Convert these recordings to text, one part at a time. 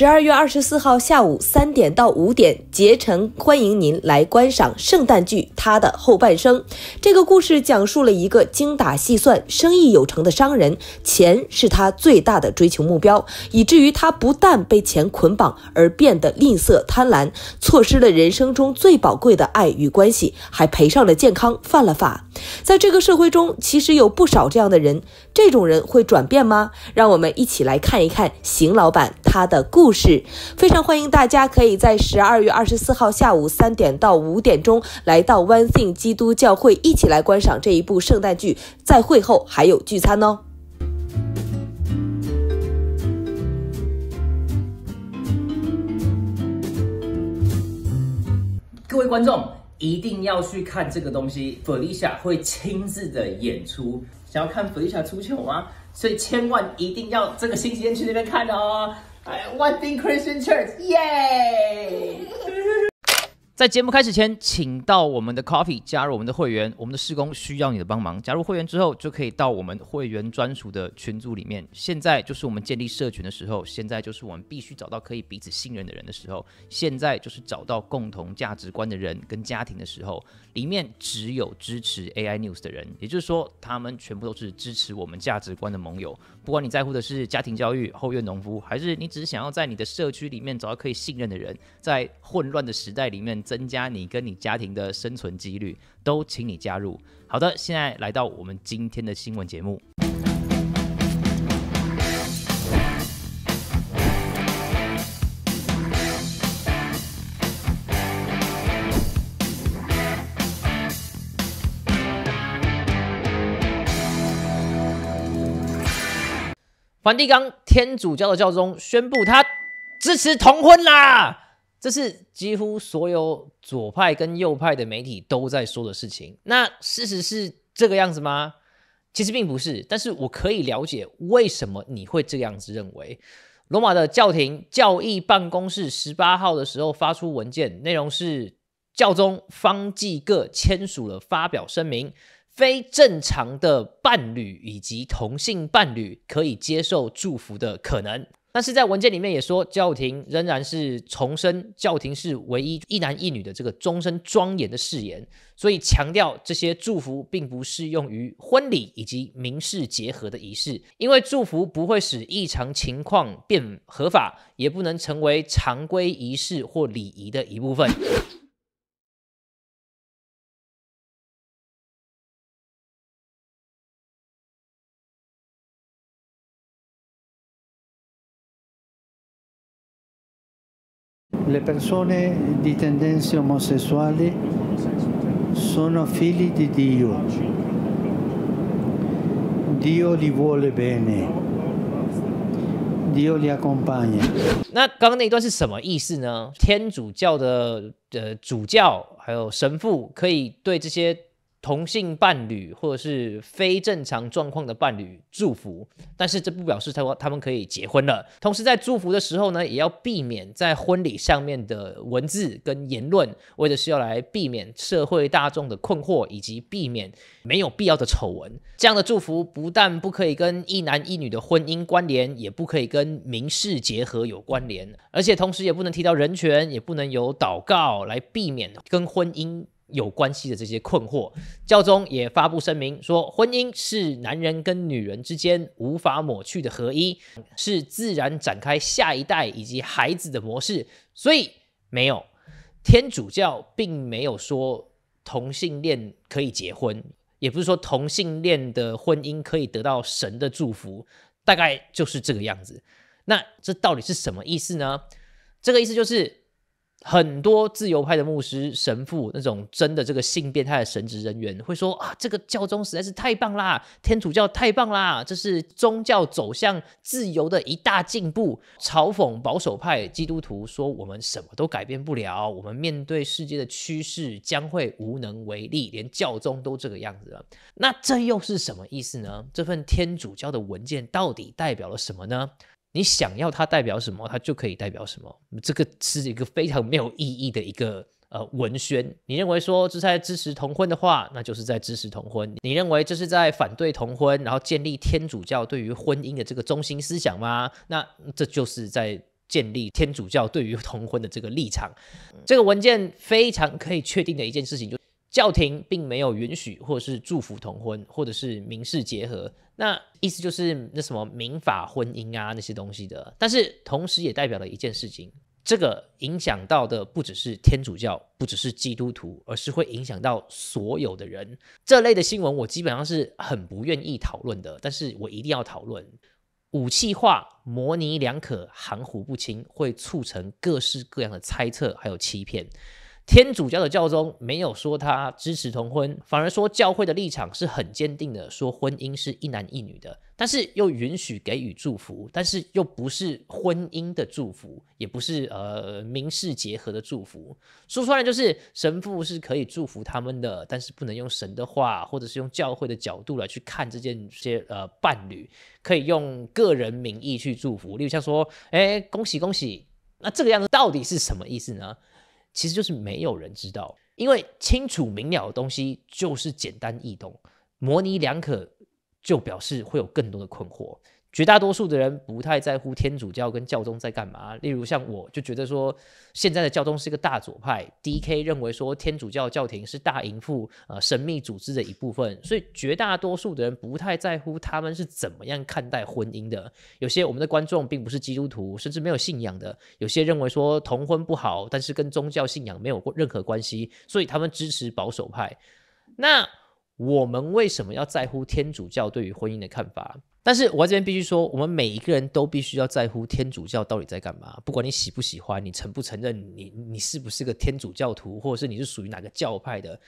十二月二十四号下午三点到五点，竭诚欢迎您来观赏圣诞剧《他的后半生》。这个故事讲述了一个精打细算、生意有成的商人，钱是他最大的追求目标，以至于他不但被钱捆绑而变得吝啬贪婪，错失了人生中最宝贵的爱与关系，还赔上了健康，犯了法。在这个社会中，其实有不少这样的人。这种人会转变吗？让我们一起来看一看邢老板他的故事。非常欢迎大家可以在十二月二十四号下午三点到五点钟来到 One Thing 基督教会，一起来观赏这一部圣诞剧。在会后还有聚餐哦。各位观众。一定要去看这个东西，Felicia 会亲自的演出，想要看 Felicia 出球吗？所以千万一定要这个星期天去那边看哦。哎，One thing Christian Church，耶！在节目开始前，请到我们的 Coffee 加入我们的会员，我们的施工需要你的帮忙。加入会员之后，就可以到我们会员专属的群组里面。现在就是我们建立社群的时候，现在就是我们必须找到可以彼此信任的人的时候，现在就是找到共同价值观的人跟家庭的时候。里面只有支持 AI News 的人，也就是说，他们全部都是支持我们价值观的盟友。不管你在乎的是家庭教育、后院农夫，还是你只是想要在你的社区里面找到可以信任的人，在混乱的时代里面增加你跟你家庭的生存几率，都请你加入。好的，现在来到我们今天的新闻节目。梵蒂冈天主教的教宗宣布他支持同婚啦！这是几乎所有左派跟右派的媒体都在说的事情。那事实是这个样子吗？其实并不是。但是我可以了解为什么你会这样子认为。罗马的教廷教义办公室十八号的时候发出文件，内容是教宗方济各签署了发表声明。非正常的伴侣以及同性伴侣可以接受祝福的可能，但是在文件里面也说，教廷仍然是重申教廷是唯一一男一女的这个终身庄严的誓言，所以强调这些祝福并不适用于婚礼以及民事结合的仪式，因为祝福不会使异常情况变合法，也不能成为常规仪式或礼仪的一部分。那刚刚那一段是什么意思呢？天主教的呃主教还有神父可以对这些？同性伴侣或者是非正常状况的伴侣祝福，但是这不表示他说他们可以结婚了。同时在祝福的时候呢，也要避免在婚礼上面的文字跟言论，为的是要来避免社会大众的困惑，以及避免没有必要的丑闻。这样的祝福不但不可以跟一男一女的婚姻关联，也不可以跟民事结合有关联，而且同时也不能提到人权，也不能有祷告来避免跟婚姻。有关系的这些困惑，教宗也发布声明说，婚姻是男人跟女人之间无法抹去的合一，是自然展开下一代以及孩子的模式。所以，没有天主教，并没有说同性恋可以结婚，也不是说同性恋的婚姻可以得到神的祝福，大概就是这个样子。那这到底是什么意思呢？这个意思就是。很多自由派的牧师、神父，那种真的这个性变态的神职人员会说啊，这个教宗实在是太棒啦，天主教太棒啦，这是宗教走向自由的一大进步。嘲讽保守派基督徒说，我们什么都改变不了，我们面对世界的趋势将会无能为力，连教宗都这个样子了，那这又是什么意思呢？这份天主教的文件到底代表了什么呢？你想要它代表什么，它就可以代表什么。这个是一个非常没有意义的一个呃文宣。你认为说这是在支持同婚的话，那就是在支持同婚；你认为这是在反对同婚，然后建立天主教对于婚姻的这个中心思想吗？那这就是在建立天主教对于同婚的这个立场。这个文件非常可以确定的一件事情就。教廷并没有允许或者是祝福同婚，或者是民事结合，那意思就是那什么民法婚姻啊那些东西的。但是同时也代表了一件事情，这个影响到的不只是天主教，不只是基督徒，而是会影响到所有的人。这类的新闻我基本上是很不愿意讨论的，但是我一定要讨论。武器化、模拟两可、含糊不清，会促成各式各样的猜测还有欺骗。天主教的教宗没有说他支持同婚，反而说教会的立场是很坚定的，说婚姻是一男一女的，但是又允许给予祝福，但是又不是婚姻的祝福，也不是呃民事结合的祝福。说出来就是神父是可以祝福他们的，但是不能用神的话，或者是用教会的角度来去看这件这些呃伴侣，可以用个人名义去祝福，例如像说，哎，恭喜恭喜。那这个样子到底是什么意思呢？其实就是没有人知道，因为清楚明了的东西就是简单易懂，模棱两可就表示会有更多的困惑。绝大多数的人不太在乎天主教跟教宗在干嘛。例如像我，就觉得说现在的教宗是一个大左派，D K 认为说天主教教廷是大淫妇，呃，神秘组织的一部分。所以绝大多数的人不太在乎他们是怎么样看待婚姻的。有些我们的观众并不是基督徒，甚至没有信仰的。有些认为说同婚不好，但是跟宗教信仰没有过任何关系，所以他们支持保守派。那我们为什么要在乎天主教对于婚姻的看法？但是，我这边必须说，我们每一个人都必须要在乎天主教到底在干嘛。不管你喜不喜欢，你承不承认，你你是不是个天主教徒，或者是你是属于哪个教派的，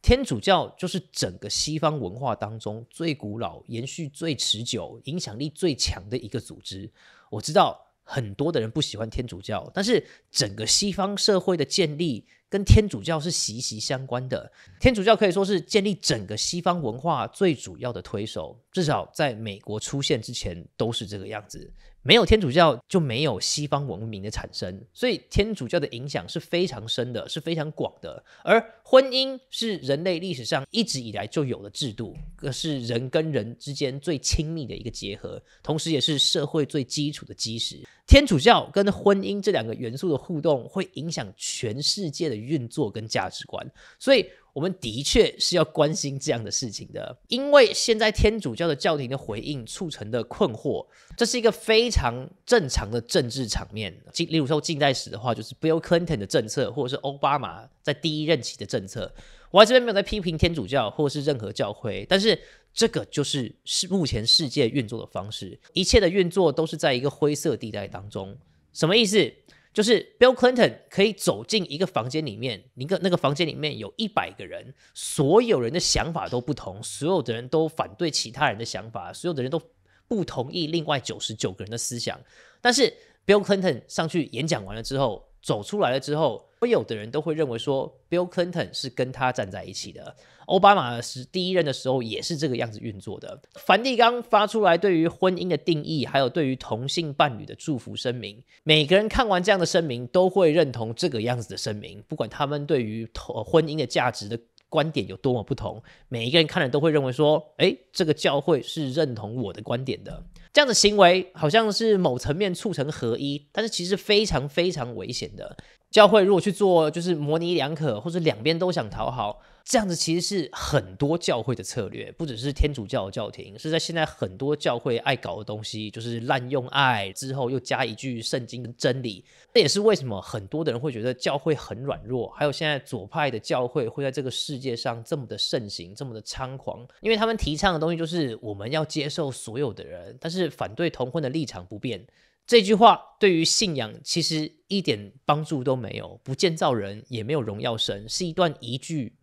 天主教就是整个西方文化当中最古老、延续最持久、影响力最强的一个组织。我知道。很多的人不喜欢天主教，但是整个西方社会的建立跟天主教是息息相关的。天主教可以说是建立整个西方文化最主要的推手，至少在美国出现之前都是这个样子。没有天主教就没有西方文明的产生，所以天主教的影响是非常深的，是非常广的。而婚姻是人类历史上一直以来就有的制度，可是人跟人之间最亲密的一个结合，同时也是社会最基础的基石。天主教跟婚姻这两个元素的互动，会影响全世界的运作跟价值观，所以。我们的确是要关心这样的事情的，因为现在天主教的教廷的回应促成的困惑，这是一个非常正常的政治场面。进，例如说近代史的话，就是 Bill Clinton 的政策，或者是奥巴马在第一任期的政策。我这边没有在批评天主教或者是任何教会，但是这个就是是目前世界运作的方式，一切的运作都是在一个灰色地带当中。什么意思？就是 Bill Clinton 可以走进一个房间里面，一个那个房间里面有一百个人，所有人的想法都不同，所有的人都反对其他人的想法，所有的人都不同意另外九十九个人的思想，但是 Bill Clinton 上去演讲完了之后，走出来了之后。所有的人都会认为说，Bill Clinton 是跟他站在一起的。奥巴马是第一任的时候也是这个样子运作的。梵蒂冈发出来对于婚姻的定义，还有对于同性伴侣的祝福声明，每个人看完这样的声明，都会认同这个样子的声明，不管他们对于同婚姻的价值的观点有多么不同，每一个人看了都会认为说，诶，这个教会是认同我的观点的。这样的行为好像是某层面促成合一，但是其实非常非常危险的。教会如果去做，就是模棱两可，或者两边都想讨好，这样子其实是很多教会的策略，不只是天主教的教廷，是在现在很多教会爱搞的东西，就是滥用爱之后又加一句圣经真理。这也是为什么很多的人会觉得教会很软弱，还有现在左派的教会会在这个世界上这么的盛行，这么的猖狂，因为他们提倡的东西就是我们要接受所有的人，但是反对同婚的立场不变。这句话对于信仰其实。一点帮助都没有，不建造人也没有荣耀神，是一段一句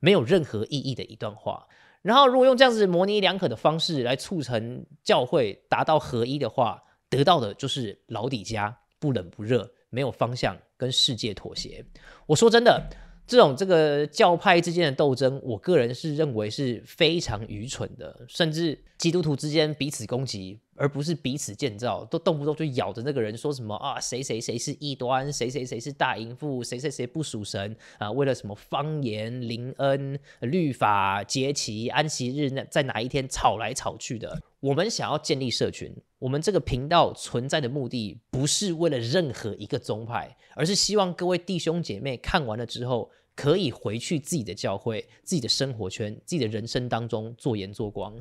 没有任何意义的一段话。然后，如果用这样子模棱两可的方式来促成教会达到合一的话，得到的就是老底家不冷不热，没有方向，跟世界妥协。我说真的。这种这个教派之间的斗争，我个人是认为是非常愚蠢的，甚至基督徒之间彼此攻击，而不是彼此建造，都动不动就咬着那个人说什么啊，谁谁谁是异端，谁谁谁是大淫妇，谁谁谁不属神啊，为了什么方言、灵恩、律法、节期、安息日那在哪一天吵来吵去的。我们想要建立社群，我们这个频道存在的目的不是为了任何一个宗派，而是希望各位弟兄姐妹看完了之后，可以回去自己的教会、自己的生活圈、自己的人生当中做盐做光。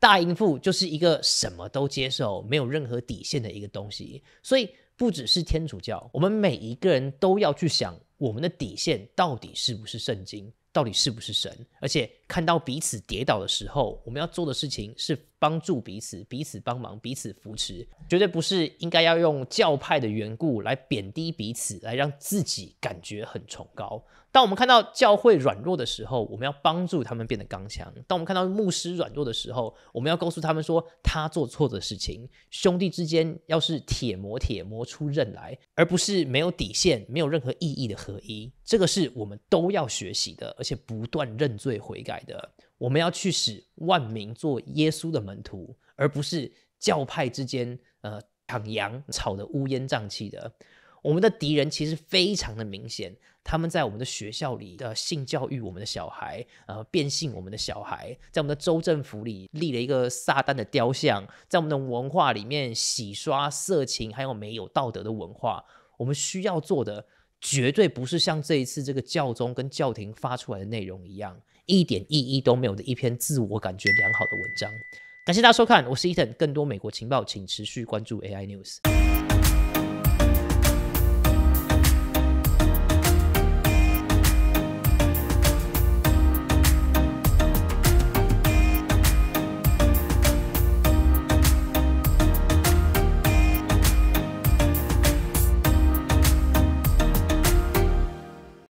大淫妇就是一个什么都接受、没有任何底线的一个东西，所以不只是天主教，我们每一个人都要去想我们的底线到底是不是圣经，到底是不是神，而且看到彼此跌倒的时候，我们要做的事情是。帮助彼此，彼此帮忙，彼此扶持，绝对不是应该要用教派的缘故来贬低彼此，来让自己感觉很崇高。当我们看到教会软弱的时候，我们要帮助他们变得刚强；当我们看到牧师软弱的时候，我们要告诉他们说他做错的事情。兄弟之间要是铁磨铁磨出刃来，而不是没有底线、没有任何意义的合一，这个是我们都要学习的，而且不断认罪悔改的。我们要去使万民做耶稣的门徒，而不是教派之间呃抢羊吵得乌烟瘴气的。我们的敌人其实非常的明显，他们在我们的学校里的性教育，我们的小孩呃变性，我们的小孩在我们的州政府里立了一个撒旦的雕像，在我们的文化里面洗刷色情还有没有道德的文化。我们需要做的绝对不是像这一次这个教宗跟教廷发出来的内容一样。一点意义都没有的一篇自我感觉良好的文章。感谢大家收看，我是伊 n 更多美国情报请持续关注 AI News。